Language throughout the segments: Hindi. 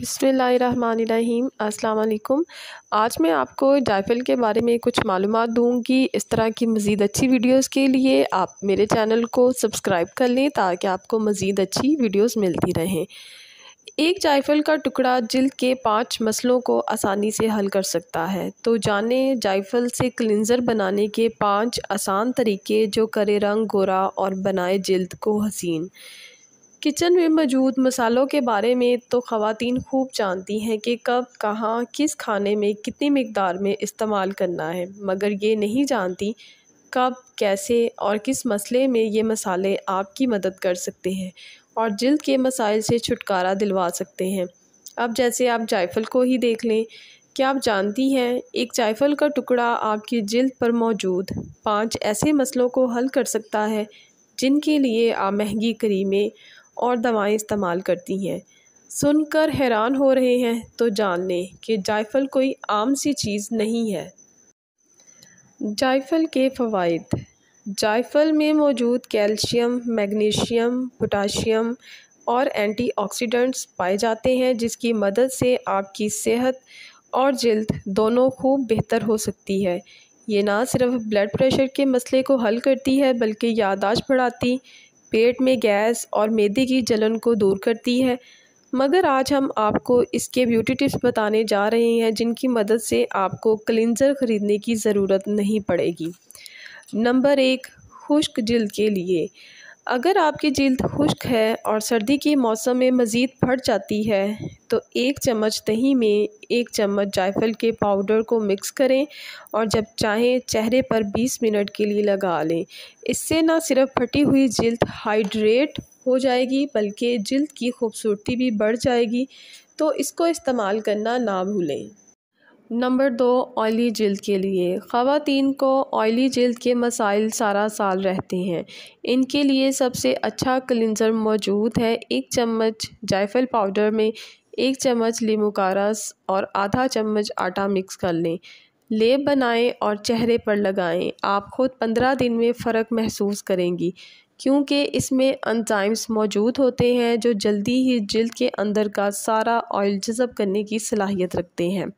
बिसमीम् अस्सलाम आज मैं आपको जायफल के बारे में कुछ मालूम दूंगी इस तरह की मज़ीद अच्छी वीडियोस के लिए आप मेरे चैनल को सब्सक्राइब कर लें ताकि आपको मज़ीद अच्छी वीडियोस मिलती रहें एक जायफल का टुकड़ा जल्द के पांच मसलों को आसानी से हल कर सकता है तो जाने जायफल से क्लिनज़र बनाने के पांच आसान तरीके जो करे रंग गोरा और बनाए जल्द को हसीन किचन में मौजूद मसालों के बारे में तो ख़वातीन खूब जानती हैं कि कब कहाँ किस खाने में कितनी मकदार में इस्तेमाल करना है मगर ये नहीं जानती कब कैसे और किस मसले में ये मसाले आपकी मदद कर सकते हैं और जल्द के मसाइल से छुटकारा दिलवा सकते हैं अब जैसे आप जायफल को ही देख लें क्या आप जानती हैं एक जायफल का टुकड़ा आपकी जल्द पर मौजूद पांच ऐसे मसलों को हल कर सकता है जिनके लिए आप महंगी करीमें और दवाएं इस्तेमाल करती हैं सुनकर हैरान हो रहे हैं तो जान लें कि जायफल कोई आम सी चीज़ नहीं है जायफल के फ़वाद जायफल में मौजूद कैल्शियम मैग्नीशियम पोटाशियम और एंटीऑक्सीडेंट्स पाए जाते हैं जिसकी मदद से आपकी सेहत और जल्द दोनों खूब बेहतर हो सकती है ये ना सिर्फ ब्लड प्रेशर के मसले को हल करती है बल्कि यादाश्त बढ़ाती पेट में गैस और मैदे की जलन को दूर करती है मगर आज हम आपको इसके ब्यूटी टिप्स बताने जा रहे हैं जिनकी मदद से आपको क्लिनज़र ख़रीदने की ज़रूरत नहीं पड़ेगी नंबर एक खुश्क जल्द के लिए अगर आपकी जल्द खुश्क है और सर्दी के मौसम में मज़ीद फट जाती है तो एक चम्मच दही में एक चम्मच जायफल के पाउडर को मिक्स करें और जब चाहें चेहरे पर 20 मिनट के लिए लगा लें इससे ना सिर्फ फटी हुई जल्द हाइड्रेट हो जाएगी बल्कि जल्द की खूबसूरती भी बढ़ जाएगी तो इसको इस्तेमाल करना ना भूलें नंबर दो ऑयली जल्द के लिए ख़वातीन को ऑयली जल्द के मसाइल सारा साल रहते हैं इनके लिए सबसे अच्छा क्लिनज़र मौजूद है एक चम्मच जायफल पाउडर में एक चम्मच लीमू का रस और आधा चम्मच आटा मिक्स कर लें लेप बनाएं और चेहरे पर लगाएं आप खुद पंद्रह दिन में फ़र्क महसूस करेंगी क्योंकि इसमें अनजाइम्स मौजूद होते हैं जो जल्दी ही जल्द के अंदर का सारा ऑयल जज़ब करने की सलाहियत रखते हैं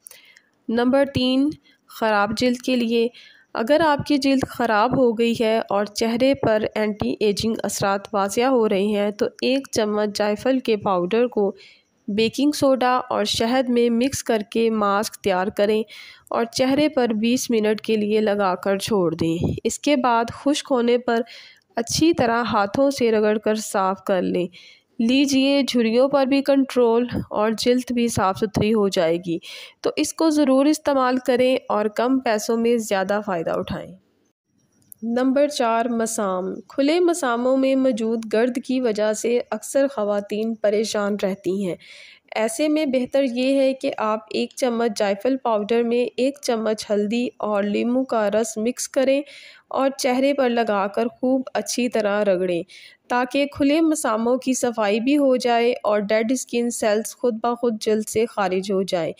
नंबर तीन ख़राब जल्द के लिए अगर आपकी जल्द ख़राब हो गई है और चेहरे पर एंटी एजिंग असरात वाजिया हो रहे हैं तो एक चम्मच जायफल के पाउडर को बेकिंग सोडा और शहद में मिक्स करके मास्क तैयार करें और चेहरे पर 20 मिनट के लिए लगाकर छोड़ दें इसके बाद खुश्क होने पर अच्छी तरह हाथों से रगड़कर साफ़ कर लें लीजिए झुरियों पर भी कंट्रोल और जल्द भी साफ़ सुथरी हो जाएगी तो इसको ज़रूर इस्तेमाल करें और कम पैसों में ज़्यादा फ़ायदा उठाएं नंबर चार मसाम खुले मसामों में मौजूद गर्द की वजह से अक्सर ख़वातीन परेशान रहती हैं ऐसे में बेहतर ये है कि आप एक चम्मच जायफल पाउडर में एक चम्मच हल्दी और लीम का रस मिक्स करें और चेहरे पर लगाकर खूब अच्छी तरह रगड़ें ताकि खुले मसामों की सफाई भी हो जाए और डेड स्किन सेल्स खुद ब खुद जल्द से खारिज हो जाए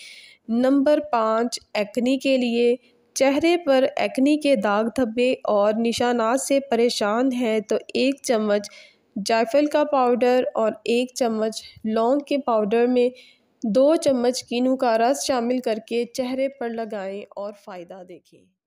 नंबर पाँच एक्नी के लिए चेहरे पर एक्नी के दाग धब्बे और निशानात से परेशान हैं तो एक चम्मच जायफल का पाउडर और एक चम्मच लौंग के पाउडर में दो चम्मच कीनू का रस शामिल करके चेहरे पर लगाएं और फ़ायदा देखें